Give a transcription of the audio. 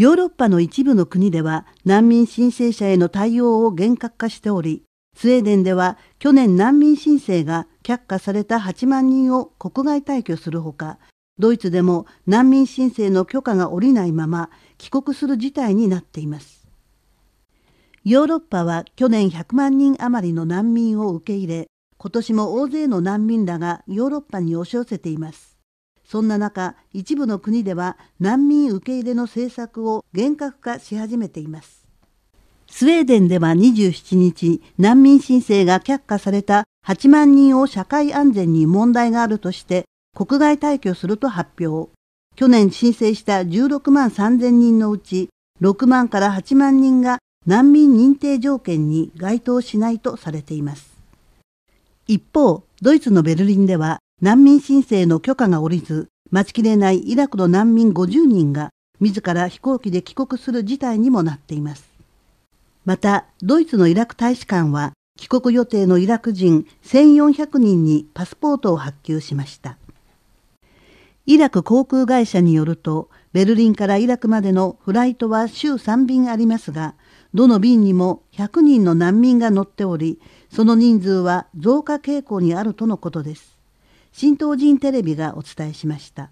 ヨーロッパの一部の国では難民申請者への対応を厳格化しており、スウェーデンでは去年難民申請が却下された8万人を国外退去するほか、ドイツでも難民申請の許可が下りないまま帰国する事態になっています。ヨーロッパは去年100万人余りの難民を受け入れ、今年も大勢の難民らがヨーロッパに押し寄せています。そんな中一部の国では難民受け入れの政策を厳格化し始めていますスウェーデンでは27日難民申請が却下された8万人を社会安全に問題があるとして国外退去すると発表去年申請した16万3000人のうち6万から8万人が難民認定条件に該当しないとされています一方ドイツのベルリンでは難民申請の許可が下りず、待ちきれないイラクの難民50人が自ら飛行機で帰国する事態にもなっています。また、ドイツのイラク大使館は帰国予定のイラク人1400人にパスポートを発給しました。イラク航空会社によると、ベルリンからイラクまでのフライトは週3便ありますが、どの便にも100人の難民が乗っており、その人数は増加傾向にあるとのことです。新東人テレビがお伝えしました。